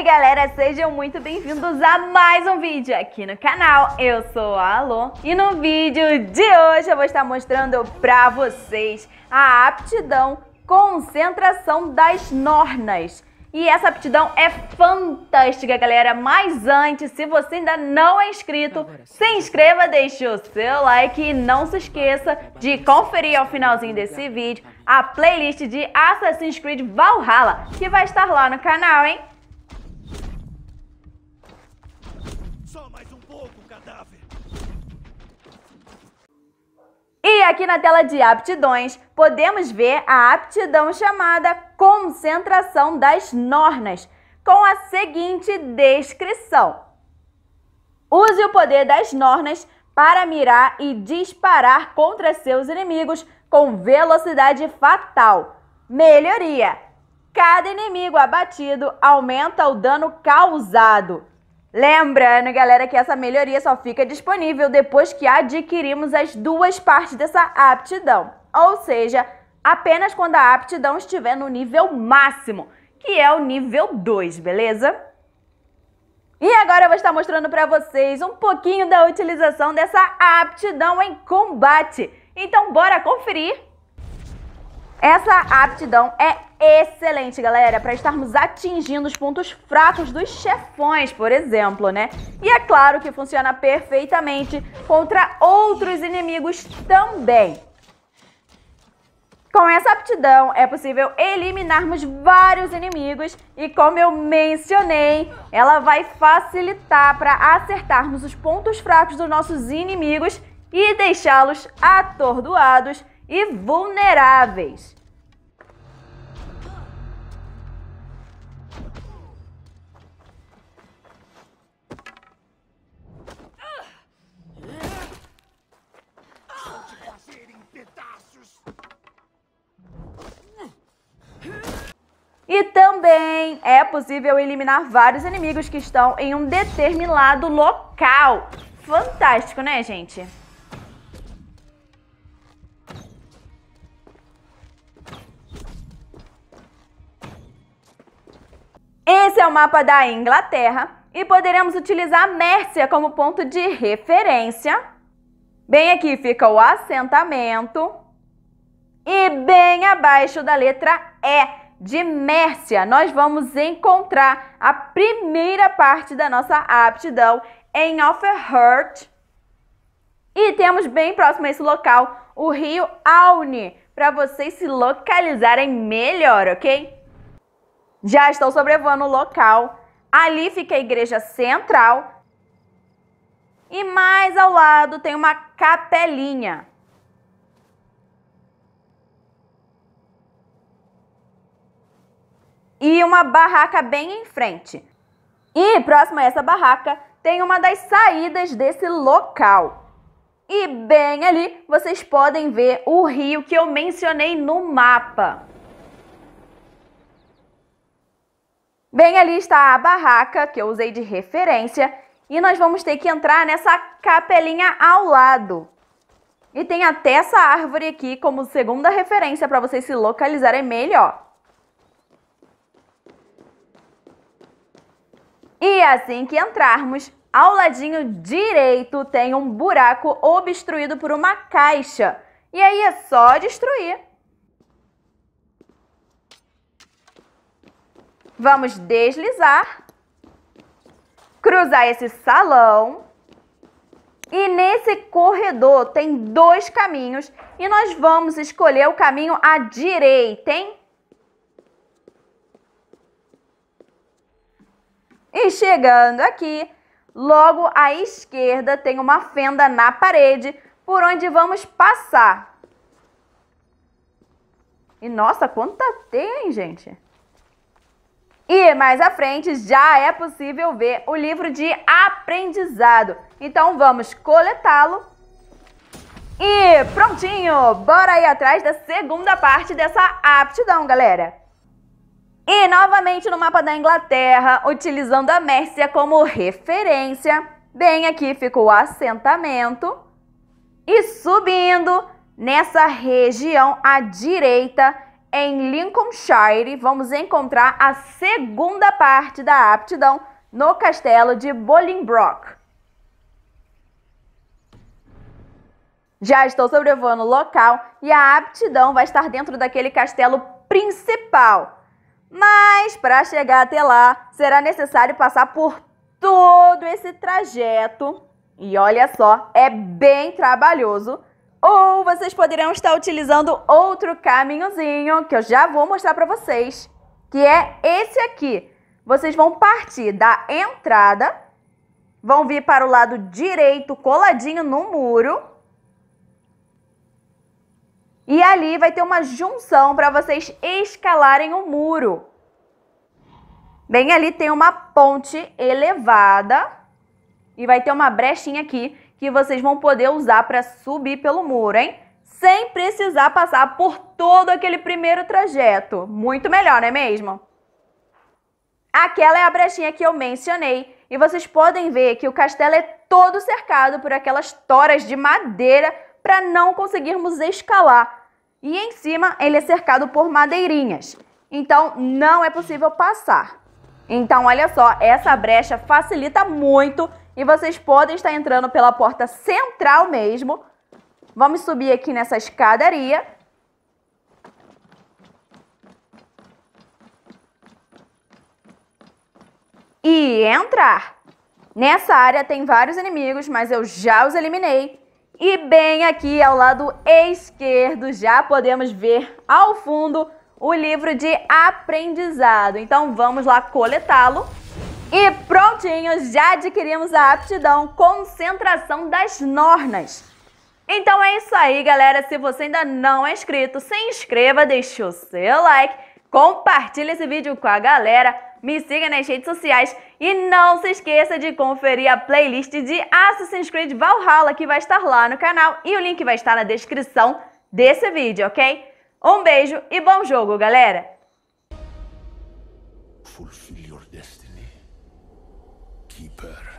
aí, galera? Sejam muito bem-vindos a mais um vídeo aqui no canal. Eu sou a Alô e no vídeo de hoje eu vou estar mostrando pra vocês a aptidão concentração das nornas. E essa aptidão é fantástica, galera. Mas antes, se você ainda não é inscrito, se inscreva, deixe o seu like e não se esqueça de conferir ao finalzinho desse vídeo a playlist de Assassin's Creed Valhalla, que vai estar lá no canal, hein? Só mais um pouco, cadáver! E aqui na tela de aptidões, podemos ver a aptidão chamada concentração das nornas, com a seguinte descrição. Use o poder das nornas para mirar e disparar contra seus inimigos com velocidade fatal. Melhoria! Cada inimigo abatido aumenta o dano causado. Lembrando, galera, que essa melhoria só fica disponível depois que adquirimos as duas partes dessa aptidão, ou seja, apenas quando a aptidão estiver no nível máximo, que é o nível 2, beleza? E agora eu vou estar mostrando para vocês um pouquinho da utilização dessa aptidão em combate. Então bora conferir! Essa aptidão é excelente, galera, para estarmos atingindo os pontos fracos dos chefões, por exemplo, né? E é claro que funciona perfeitamente contra outros inimigos também. Com essa aptidão, é possível eliminarmos vários inimigos e, como eu mencionei, ela vai facilitar para acertarmos os pontos fracos dos nossos inimigos e deixá-los atordoados e vulneráveis. possível eliminar vários inimigos que estão em um determinado local. Fantástico, né, gente? Esse é o mapa da Inglaterra e poderemos utilizar Mércia como ponto de referência. Bem aqui fica o assentamento e bem abaixo da letra E, de Mércia, nós vamos encontrar a primeira parte da nossa aptidão em Offerhurt. E temos bem próximo a esse local o rio Aune, para vocês se localizarem melhor, ok? Já estou sobrevoando o local. Ali fica a igreja central. E mais ao lado tem uma capelinha. e uma barraca bem em frente. E próximo a essa barraca tem uma das saídas desse local. E bem ali vocês podem ver o rio que eu mencionei no mapa. Bem ali está a barraca que eu usei de referência e nós vamos ter que entrar nessa capelinha ao lado. E tem até essa árvore aqui como segunda referência para vocês se localizarem melhor. E assim que entrarmos, ao ladinho direito tem um buraco obstruído por uma caixa. E aí é só destruir. Vamos deslizar, cruzar esse salão. E nesse corredor tem dois caminhos e nós vamos escolher o caminho à direita, hein? chegando aqui, logo à esquerda tem uma fenda na parede por onde vamos passar. E nossa, quanta teia, hein, gente? E mais à frente já é possível ver o livro de aprendizado. Então vamos coletá-lo. E prontinho! Bora aí atrás da segunda parte dessa aptidão, galera! E novamente no mapa da Inglaterra, utilizando a Mércia como referência, bem aqui ficou o assentamento. E subindo nessa região à direita, em Lincolnshire, vamos encontrar a segunda parte da aptidão no castelo de Bolingbroke. Já estou sobrevoando o local e a aptidão vai estar dentro daquele castelo principal. Mas para chegar até lá, será necessário passar por todo esse trajeto. E olha só, é bem trabalhoso. Ou vocês poderão estar utilizando outro caminhozinho que eu já vou mostrar para vocês, que é esse aqui. Vocês vão partir da entrada, vão vir para o lado direito coladinho no muro e ali vai ter uma junção para vocês escalarem o um muro. Bem ali tem uma ponte elevada e vai ter uma brechinha aqui que vocês vão poder usar para subir pelo muro, hein? Sem precisar passar por todo aquele primeiro trajeto. Muito melhor, não é mesmo? Aquela é a brechinha que eu mencionei e vocês podem ver que o castelo é todo cercado por aquelas toras de madeira para não conseguirmos escalar. E em cima ele é cercado por madeirinhas. Então não é possível passar. Então olha só, essa brecha facilita muito e vocês podem estar entrando pela porta central mesmo. Vamos subir aqui nessa escadaria. E entrar. Nessa área tem vários inimigos, mas eu já os eliminei. E bem aqui ao lado esquerdo já podemos ver ao fundo o livro de aprendizado. Então vamos lá coletá-lo. E prontinho, já adquirimos a aptidão concentração das nornas. Então é isso aí, galera. Se você ainda não é inscrito, se inscreva, deixe o seu like compartilhe esse vídeo com a galera, me siga nas redes sociais e não se esqueça de conferir a playlist de Assassin's Creed Valhalla que vai estar lá no canal e o link vai estar na descrição desse vídeo, ok? Um beijo e bom jogo, galera! Fulfill your destiny. Keeper.